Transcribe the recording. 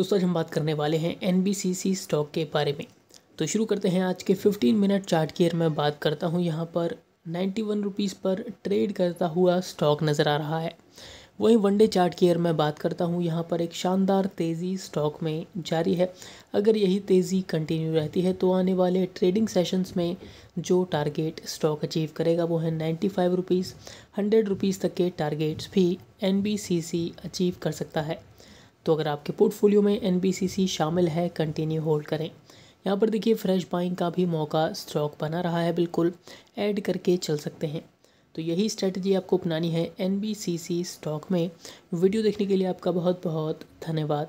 दोस्तों आज हम बात करने वाले हैं एन स्टॉक के बारे में तो शुरू करते हैं आज के 15 मिनट चार्ट की मैं बात करता हूँ यहाँ पर नाइन्टी वन रुपीज़ पर ट्रेड करता हुआ स्टॉक नज़र आ रहा है वहीं वनडे चार्ट की मैं बात करता हूँ यहाँ पर एक शानदार तेज़ी स्टॉक में जारी है अगर यही तेज़ी कंटिन्यू रहती है तो आने वाले ट्रेडिंग सेशंस में जो टारगेट स्टॉक अचीव करेगा वो है ninety five rupees hundred rupees तक के टारगेट्स भी एन अचीव कर सकता है तो अगर आपके पोर्टफोलियो में एन शामिल है कंटिन्यू होल्ड करें यहाँ पर देखिए फ्रेश बाइंग का भी मौका स्टॉक बना रहा है बिल्कुल ऐड करके चल सकते हैं तो यही स्ट्रेटजी आपको अपनानी है एन स्टॉक में वीडियो देखने के लिए आपका बहुत बहुत धन्यवाद